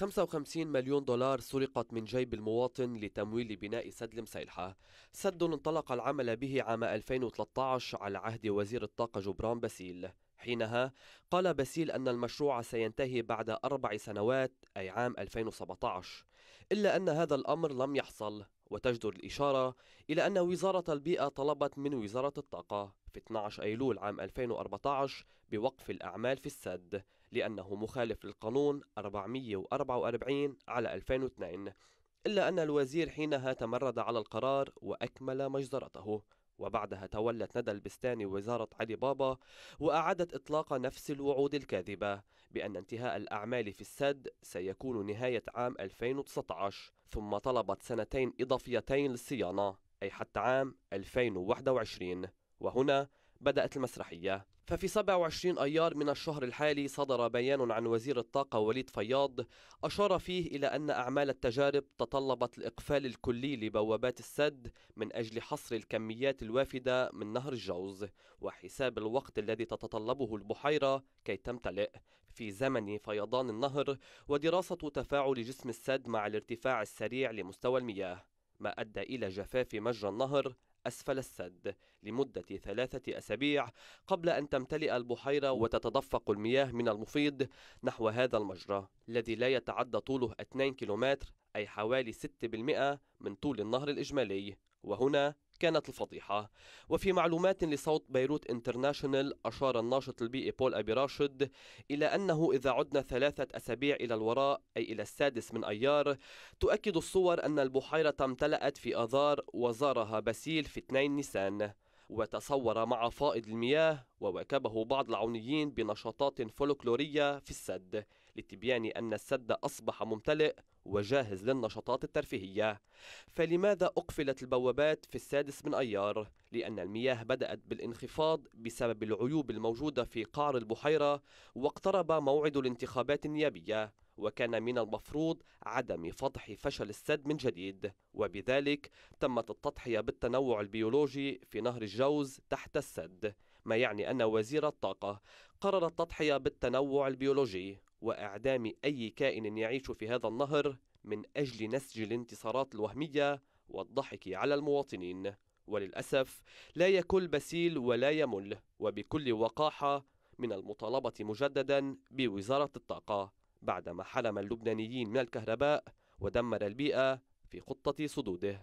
55 مليون دولار سرقت من جيب المواطن لتمويل بناء سد المسيلحة سد انطلق العمل به عام 2013 على عهد وزير الطاقة جبران باسيل حينها قال باسيل أن المشروع سينتهي بعد أربع سنوات أي عام 2017 إلا أن هذا الأمر لم يحصل وتجدر الإشارة إلى أن وزارة البيئة طلبت من وزارة الطاقة في 12 أيلول عام 2014 بوقف الأعمال في السد لأنه مخالف للقانون 444 على 2002 إلا أن الوزير حينها تمرد على القرار وأكمل مجزرته وبعدها تولت ندى البستاني وزارة علي بابا وأعادت إطلاق نفس الوعود الكاذبة بأن انتهاء الأعمال في السد سيكون نهاية عام 2019 ثم طلبت سنتين إضافيتين للصيانة أي حتى عام 2021 وهنا بدأت المسرحية ففي 27 أيار من الشهر الحالي صدر بيان عن وزير الطاقة وليد فياض أشار فيه إلى أن أعمال التجارب تطلبت الإقفال الكلي لبوابات السد من أجل حصر الكميات الوافدة من نهر الجوز وحساب الوقت الذي تتطلبه البحيرة كي تمتلئ في زمن فيضان النهر ودراسة تفاعل جسم السد مع الارتفاع السريع لمستوى المياه ما أدى إلى جفاف مجرى النهر أسفل السد لمدة ثلاثة أسابيع قبل أن تمتلئ البحيرة وتتدفق المياه من المفيض نحو هذا المجرى الذي لا يتعدى طوله 2 كيلومتر أي حوالي 6% من طول النهر الإجمالي وهنا كانت الفضيحة وفي معلومات لصوت بيروت انترناشونال أشار الناشط البيئي بول أبي راشد إلى أنه إذا عدنا ثلاثة أسابيع إلى الوراء أي إلى السادس من أيار تؤكد الصور أن البحيرة امتلأت في آذار وزارها باسيل في 2 نيسان وتصور مع فائض المياه وواكبه بعض العونيين بنشاطات فولكلورية في السد لتبيان أن السد أصبح ممتلئ وجاهز للنشاطات الترفيهية فلماذا أقفلت البوابات في السادس من أيار؟ لأن المياه بدأت بالانخفاض بسبب العيوب الموجودة في قعر البحيرة واقترب موعد الانتخابات النيابية وكان من المفروض عدم فضح فشل السد من جديد وبذلك تمت التضحية بالتنوع البيولوجي في نهر الجوز تحت السد ما يعني أن وزير الطاقة قرر التضحية بالتنوع البيولوجي وإعدام أي كائن يعيش في هذا النهر من أجل نسج الانتصارات الوهمية والضحك على المواطنين وللأسف لا يكل بسيل ولا يمل وبكل وقاحة من المطالبة مجددا بوزارة الطاقة بعدما حرم اللبنانيين من الكهرباء ودمر البيئة في خطة صدوده